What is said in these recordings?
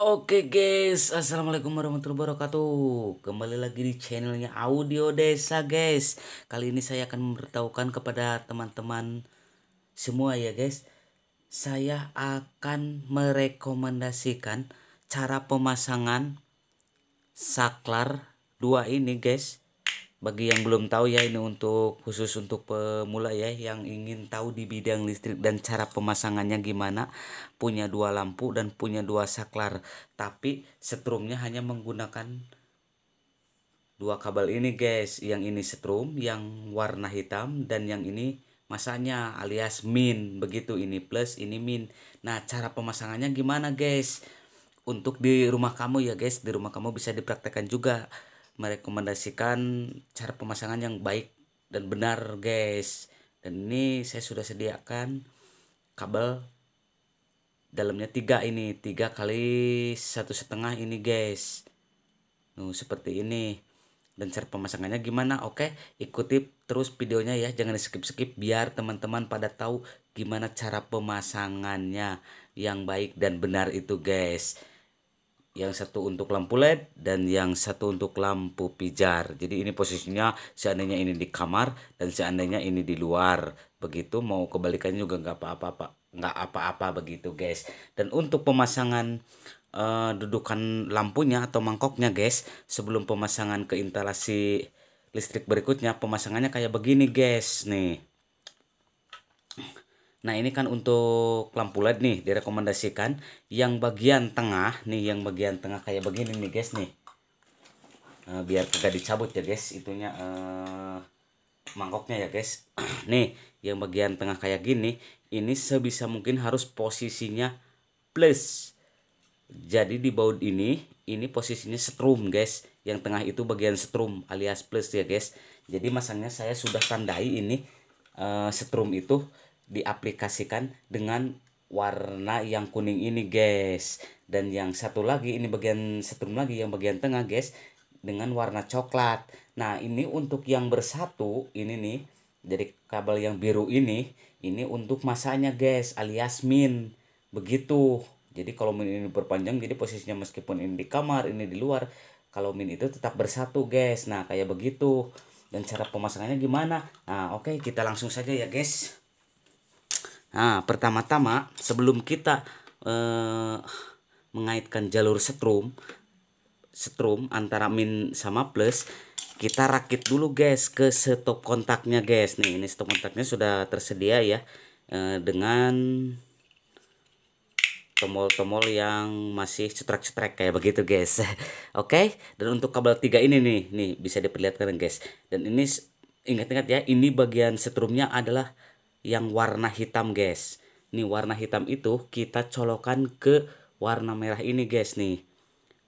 Oke guys, assalamualaikum warahmatullahi wabarakatuh. Kembali lagi di channelnya Audio Desa guys. Kali ini saya akan memberitahukan kepada teman-teman semua ya guys. Saya akan merekomendasikan cara pemasangan saklar dua ini guys bagi yang belum tahu ya ini untuk khusus untuk pemula ya yang ingin tahu di bidang listrik dan cara pemasangannya gimana punya dua lampu dan punya dua saklar tapi setrumnya hanya menggunakan dua kabel ini guys yang ini setrum yang warna hitam dan yang ini masanya alias min begitu ini plus ini min nah cara pemasangannya gimana guys untuk di rumah kamu ya guys di rumah kamu bisa dipraktekkan juga merekomendasikan cara pemasangan yang baik dan benar guys dan ini saya sudah sediakan kabel dalamnya tiga ini tiga kali satu setengah ini guys Nuh, seperti ini dan cara pemasangannya gimana oke ikuti terus videonya ya jangan di skip skip biar teman-teman pada tahu gimana cara pemasangannya yang baik dan benar itu guys yang satu untuk lampu led dan yang satu untuk lampu pijar jadi ini posisinya seandainya ini di kamar dan seandainya ini di luar begitu mau kebalikannya juga nggak apa-apa pak nggak apa-apa begitu guys dan untuk pemasangan uh, dudukan lampunya atau mangkoknya guys sebelum pemasangan ke instalasi listrik berikutnya pemasangannya kayak begini guys nih Nah ini kan untuk lampu LED nih direkomendasikan yang bagian tengah nih yang bagian tengah kayak begini nih guys nih uh, biar tidak dicabut ya guys itunya uh, mangkoknya ya guys nih yang bagian tengah kayak gini ini sebisa mungkin harus posisinya plus jadi di baut ini ini posisinya setrum guys yang tengah itu bagian setrum alias plus ya guys jadi masangnya saya sudah tandai ini uh, setrum itu diaplikasikan dengan warna yang kuning ini guys dan yang satu lagi ini bagian setrum lagi yang bagian tengah guys dengan warna coklat nah ini untuk yang bersatu ini nih jadi kabel yang biru ini ini untuk masanya guys alias min begitu jadi kalau min ini berpanjang jadi posisinya meskipun ini di kamar ini di luar kalau min itu tetap bersatu guys nah kayak begitu dan cara pemasangannya gimana nah oke okay, kita langsung saja ya guys Nah, pertama-tama sebelum kita eh, mengaitkan jalur setrum, setrum antara min sama plus, kita rakit dulu guys ke stop kontaknya guys. Nih, ini stop kontaknya sudah tersedia ya eh, dengan tombol-tombol yang masih cetrek-cetrek kayak begitu guys. Oke, okay? dan untuk kabel 3 ini nih, nih bisa diperlihatkan guys. Dan ini ingat-ingat ya, ini bagian setrumnya adalah yang warna hitam guys nih warna hitam itu kita colokan ke warna merah ini guys nih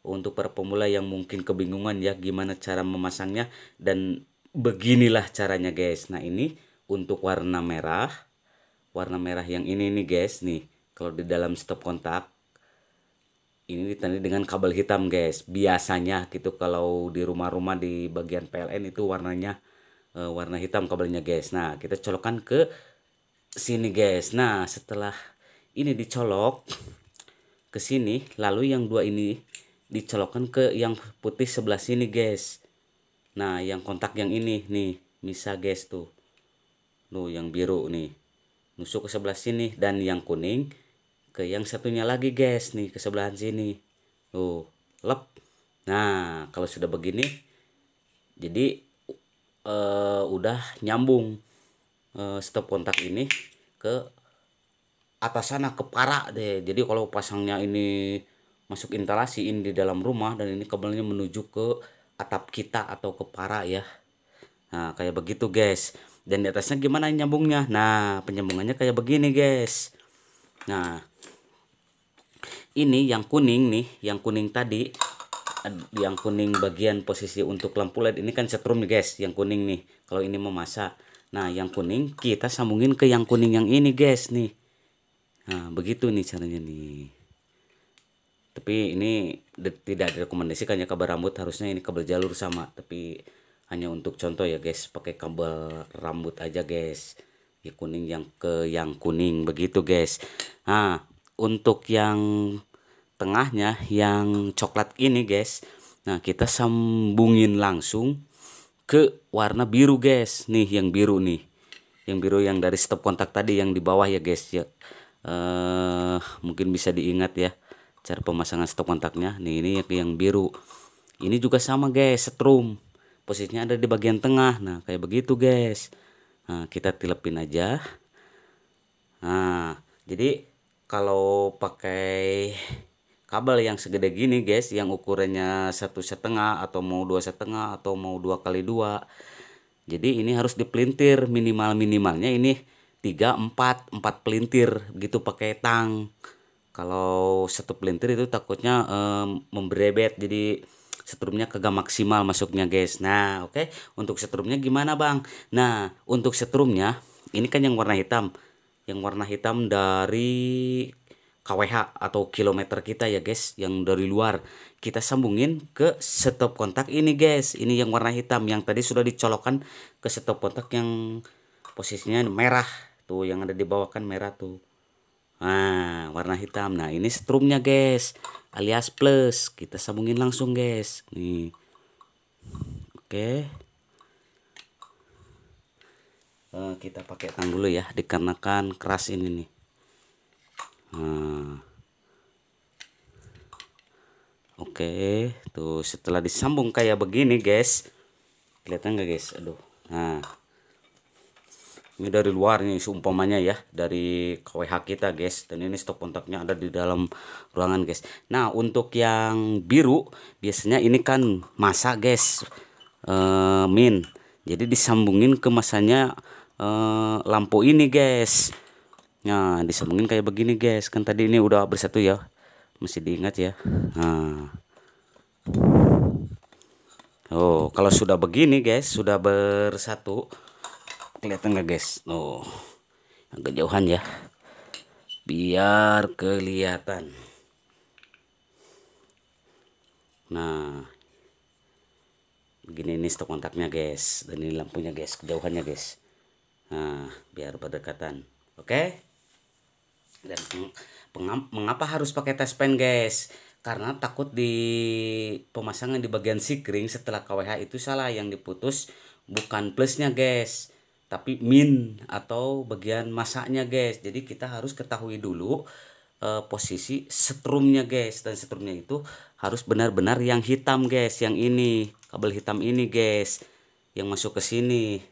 untuk para pemula yang mungkin kebingungan ya gimana cara memasangnya dan beginilah caranya guys nah ini untuk warna merah warna merah yang ini nih guys nih kalau di dalam stop kontak ini ditandai dengan kabel hitam guys biasanya gitu kalau di rumah-rumah di bagian PLN itu warnanya e, warna hitam kabelnya guys nah kita colokan ke sini guys nah setelah ini dicolok ke sini lalu yang dua ini dicolokkan ke yang putih sebelah sini guys nah yang kontak yang ini nih misa guys tuh tuh yang biru nih nusuk ke sebelah sini dan yang kuning ke yang satunya lagi guys nih ke sebelahan sini tuh lep nah kalau sudah begini jadi uh, udah nyambung Eh, stop kontak ini ke atas sana ke para deh jadi kalau pasangnya ini masuk instalasi ini di dalam rumah dan ini kabelnya menuju ke atap kita atau ke para ya nah kayak begitu guys dan di atasnya gimana nyambungnya nah penyambungannya kayak begini guys nah ini yang kuning nih yang kuning tadi yang kuning bagian posisi untuk lampu led ini kan setrum nih guys yang kuning nih kalau ini memasak Nah, yang kuning kita sambungin ke yang kuning yang ini, guys, nih. Nah, begitu nih caranya nih. Tapi ini tidak direkomendasikan ya kabel rambut, harusnya ini kabel jalur sama, tapi hanya untuk contoh ya, guys, pakai kabel rambut aja, guys. Ya kuning yang ke yang kuning begitu, guys. Nah, untuk yang tengahnya yang coklat ini, guys. Nah, kita sambungin langsung ke warna biru guys nih yang biru nih yang biru yang dari stop kontak tadi yang di bawah ya guys ya eh mungkin bisa diingat ya cara pemasangan stop kontaknya nih ini yang, yang biru ini juga sama guys setrum posisinya ada di bagian tengah nah kayak begitu guys nah, kita tilepin aja nah jadi kalau pakai kabel yang segede gini guys yang ukurannya satu setengah atau mau dua setengah atau mau dua kali dua jadi ini harus dipelintir minimal minimalnya ini tiga empat empat pelintir gitu pakai tang kalau satu pelintir itu takutnya um, memberebet jadi setrumnya kagak maksimal masuknya guys nah oke okay. untuk setrumnya gimana bang nah untuk setrumnya ini kan yang warna hitam yang warna hitam dari kWh atau kilometer kita ya guys yang dari luar kita sambungin ke stop kontak ini guys ini yang warna hitam yang tadi sudah dicolokkan ke stop kontak yang posisinya merah tuh yang ada di bawah kan merah tuh nah warna hitam nah ini strumnya guys alias plus kita sambungin langsung guys nih oke okay. uh, eh, kita pakai tang dulu ya dikarenakan keras ini nih Nah. oke tuh setelah disambung kayak begini guys kelihatan nggak guys aduh nah ini dari luar nih seumpamanya ya dari KWH kita guys dan ini stok kontaknya ada di dalam ruangan guys nah untuk yang biru biasanya ini kan masa guys E, min jadi disambungin ke masanya e, lampu ini guys Nah, ya, disambungin kayak begini guys. Kan tadi ini udah bersatu ya. mesti diingat ya. Nah. Oh, kalau sudah begini guys, sudah bersatu. Kelihatan nggak guys? Oh, agak jauhan ya. Biar kelihatan. Nah, begini ini stok kontaknya guys. Dan ini lampunya guys, kejauhannya guys. Nah, biar berdekatan. Oke? Okay? dan mengapa harus pakai test pen guys karena takut di pemasangan di bagian sikring setelah KWH itu salah yang diputus bukan plusnya guys tapi min atau bagian masaknya guys jadi kita harus ketahui dulu uh, posisi setrumnya guys dan setrumnya itu harus benar-benar yang hitam guys yang ini kabel hitam ini guys yang masuk ke sini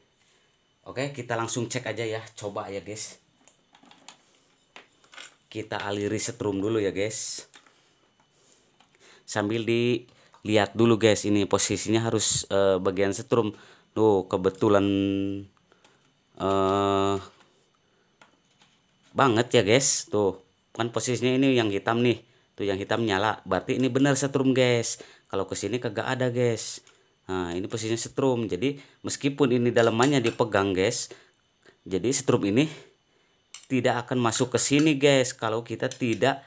oke kita langsung cek aja ya coba ya guys kita aliri setrum dulu ya guys sambil dilihat dulu guys ini posisinya harus uh, bagian setrum tuh kebetulan uh, banget ya guys tuh kan posisinya ini yang hitam nih tuh yang hitam nyala berarti ini benar setrum guys kalau kesini kagak ada guys Nah, ini posisinya setrum. Jadi, meskipun ini dalemannya dipegang, guys. Jadi, setrum ini tidak akan masuk ke sini guys kalau kita tidak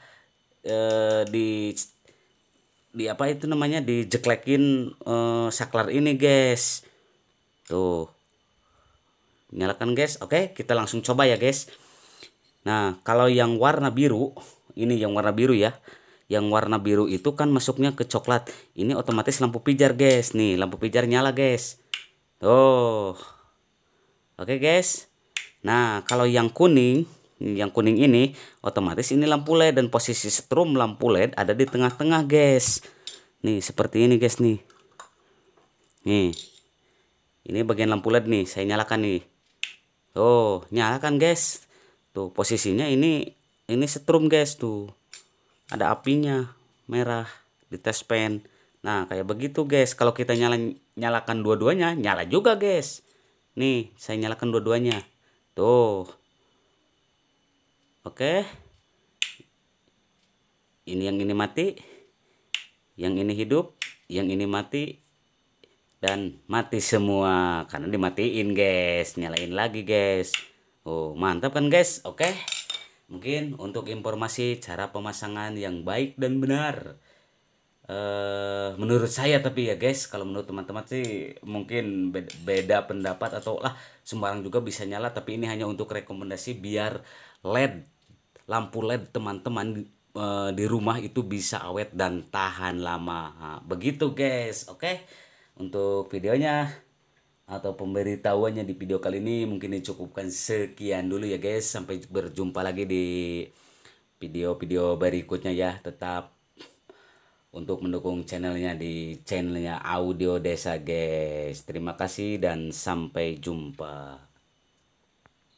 eh, di di apa itu namanya dijeklekin eh, saklar ini guys tuh nyalakan guys oke kita langsung coba ya guys nah kalau yang warna biru ini yang warna biru ya yang warna biru itu kan masuknya ke coklat ini otomatis lampu pijar guys nih lampu pijar nyala guys tuh oke guys Nah, kalau yang kuning yang kuning ini otomatis ini lampu led dan posisi strum lampu led ada di tengah-tengah guys nih seperti ini guys nih nih ini bagian lampu led nih saya nyalakan nih tuh nyalakan guys tuh posisinya ini ini strum guys tuh ada apinya merah di test pen nah kayak begitu guys kalau kita nyala nyalakan dua-duanya nyala juga guys nih saya nyalakan dua-duanya tuh Oke. Ini yang ini mati. Yang ini hidup. Yang ini mati. Dan mati semua. Karena dimatiin guys. Nyalain lagi guys. Oh mantap kan guys. Oke. Mungkin untuk informasi cara pemasangan yang baik dan benar. Uh, menurut saya tapi ya guys kalau menurut teman-teman sih mungkin beda, beda pendapat atau lah sembarang juga bisa nyala tapi ini hanya untuk rekomendasi biar LED lampu LED teman-teman eh, di rumah itu bisa awet dan tahan lama. Nah, begitu guys, oke? Okay? Untuk videonya atau pemberitahuannya di video kali ini mungkin dicukupkan sekian dulu ya guys. Sampai berjumpa lagi di video-video berikutnya ya. Tetap untuk mendukung channelnya di channelnya Audio Desa guys. Terima kasih dan sampai jumpa.